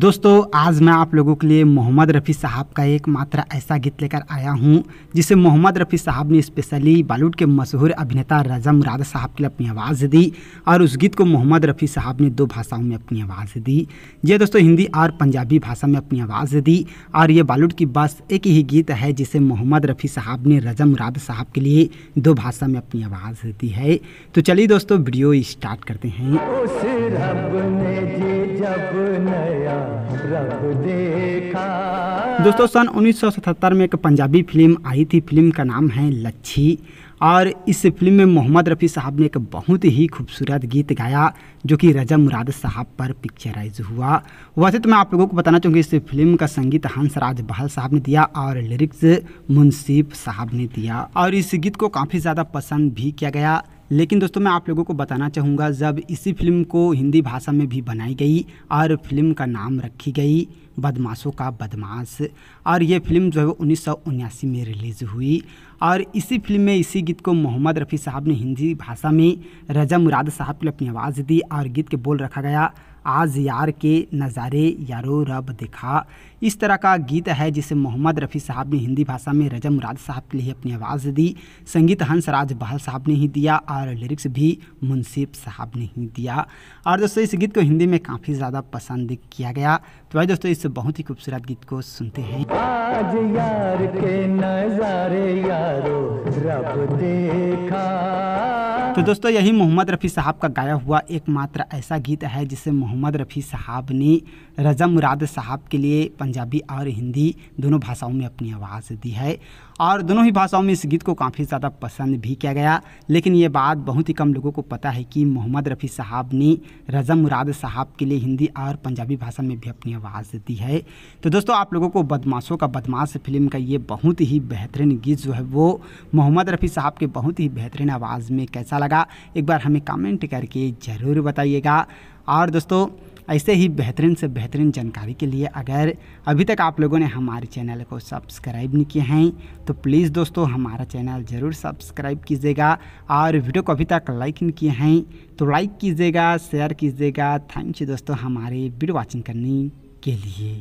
दोस्तों आज मैं आप लोगों के लिए मोहम्मद रफ़ी साहब का एक मात्र ऐसा गीत लेकर आया हूँ जिसे मोहम्मद रफ़ी साहब ने स्पेशली बॉलीवुड के मशहूर अभिनेता रजम मुराद साहब के लिए अपनी आवाज़ दी और उस गीत को मोहम्मद रफ़ी साहब ने दो भाषाओं में अपनी आवाज़ दी ये दोस्तों हिंदी और पंजाबी भाषा में अपनी आवाज़ दी और ये बॉलीवुड की बस एक ही गीत है जिसे मोहम्मद रफ़ी साहब ने रजम मुराद साहब के लिए दो भाषा में अपनी आवाज़ दी है तो चलिए दोस्तों वीडियो स्टार्ट करते हैं जब नया रब देखा दोस्तों सन 1977 में एक पंजाबी फिल्म आई थी फिल्म का नाम है लच्छी और इस फिल्म में मोहम्मद रफ़ी साहब ने एक बहुत ही खूबसूरत गीत गाया जो कि रजा मुराद साहब पर पिक्चराइज हुआ वैसे तो मैं आप लोगों को बताना चाहूँगी इस फिल्म का संगीत हंसराज बहल साहब ने दिया और लिरिक्स मुंसिफ साहब ने दिया और इस गीत को काफ़ी ज़्यादा पसंद भी किया गया लेकिन दोस्तों मैं आप लोगों को बताना चाहूँगा जब इसी फिल्म को हिंदी भाषा में भी बनाई गई और फिल्म का नाम रखी गई बदमाशों का बदमाश और ये फिल्म जो है उन्नीस में रिलीज़ हुई और इसी फिल्म में इसी गीत को मोहम्मद रफ़ी साहब ने हिंदी भाषा में रजा मुराद साहब के लिए अपनी आवाज़ दी और गीत के बोल रखा गया आज यार के नज़ारे यारो रब दिखा इस तरह का गीत है जिसे मोहम्मद रफ़ी साहब ने हिंदी भाषा में रजा मुराद साहब के लिए अपनी आवाज़ दी संगीत हंसराज बहल साहब ने ही दिया और लिरिक्स भी मुंसिफ साहब ने ही दिया और दोस्तों इस गीत को हिंदी में काफ़ी ज़्यादा पसंद किया गया तो भाई दोस्तों इस इस बहुत ही खूबसूरत गीत को सुनते हैं आज यार के नजारे यारो रब देखा तो दोस्तों यही मोहम्मद रफ़ी साहब का गाया हुआ एकमात्र ऐसा गीत है जिसे मोहम्मद रफ़ी साहब ने रजा मुराद साहब के लिए पंजाबी और हिंदी दोनों भाषाओं में अपनी आवाज़ दी है और दोनों ही भाषाओं में इस गीत को काफ़ी ज़्यादा पसंद भी किया गया लेकिन ये बात बहुत ही कम लोगों को पता है कि मोहम्मद रफ़ी साहब ने रजा मुराद साहब के लिए हिंदी और पंजाबी भाषा में भी अपनी आवाज़ दी है तो दोस्तों आप लोगों को बदमाशों का बदमाश फिल्म का ये बहुत ही बेहतरीन गीत जो है वो मोहम्मद रफ़ी साहब के बहुत ही बेहतरीन आवाज़ में कैसा लगा एक बार हमें कमेंट करके ज़रूर बताइएगा और दोस्तों ऐसे ही बेहतरीन से बेहतरीन जानकारी के लिए अगर अभी तक आप लोगों ने हमारे चैनल को सब्सक्राइब नहीं किए हैं तो प्लीज़ दोस्तों हमारा चैनल ज़रूर सब्सक्राइब कीजिएगा और वीडियो को अभी तक लाइक नहीं किए हैं तो लाइक कीजिएगा शेयर कीजिएगा थैंक यू दोस्तों हमारे वीडियो वाचिंग करने के लिए